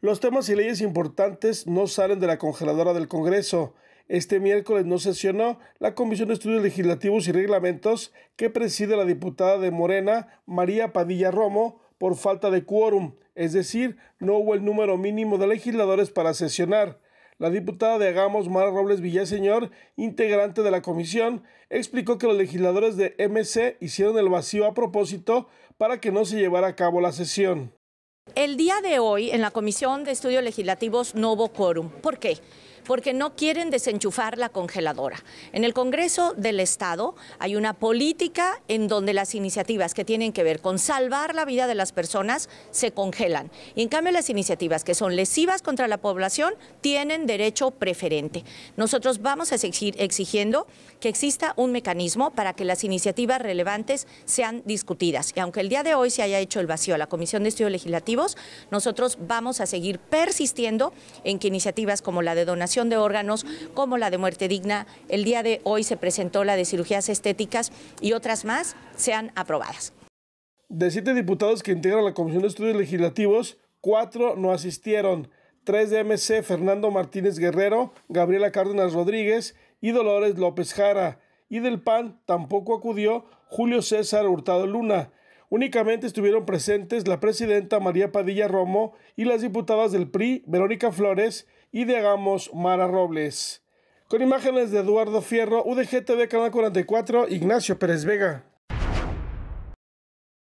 Los temas y leyes importantes no salen de la congeladora del Congreso. Este miércoles no sesionó la Comisión de Estudios Legislativos y Reglamentos que preside la diputada de Morena, María Padilla Romo, por falta de quórum, es decir, no hubo el número mínimo de legisladores para sesionar. La diputada de Agamos, Mara Robles Villaseñor, integrante de la comisión, explicó que los legisladores de MC hicieron el vacío a propósito para que no se llevara a cabo la sesión. El día de hoy en la Comisión de Estudios Legislativos no hubo quórum. ¿Por qué? porque no quieren desenchufar la congeladora. En el Congreso del Estado hay una política en donde las iniciativas que tienen que ver con salvar la vida de las personas se congelan. Y en cambio las iniciativas que son lesivas contra la población tienen derecho preferente. Nosotros vamos a seguir exigiendo que exista un mecanismo para que las iniciativas relevantes sean discutidas. Y aunque el día de hoy se haya hecho el vacío a la Comisión de Estudios Legislativos, nosotros vamos a seguir persistiendo en que iniciativas como la de donación de órganos, como la de muerte digna, el día de hoy se presentó la de cirugías estéticas y otras más sean aprobadas. De siete diputados que integran la Comisión de Estudios Legislativos, cuatro no asistieron. Tres de MC, Fernando Martínez Guerrero, Gabriela Cárdenas Rodríguez y Dolores López Jara. Y del PAN tampoco acudió Julio César Hurtado Luna. Únicamente estuvieron presentes la presidenta María Padilla Romo y las diputadas del PRI, Verónica Flores y de Agamos, Mara Robles. Con imágenes de Eduardo Fierro, UDGTV Canal 44, Ignacio Pérez Vega.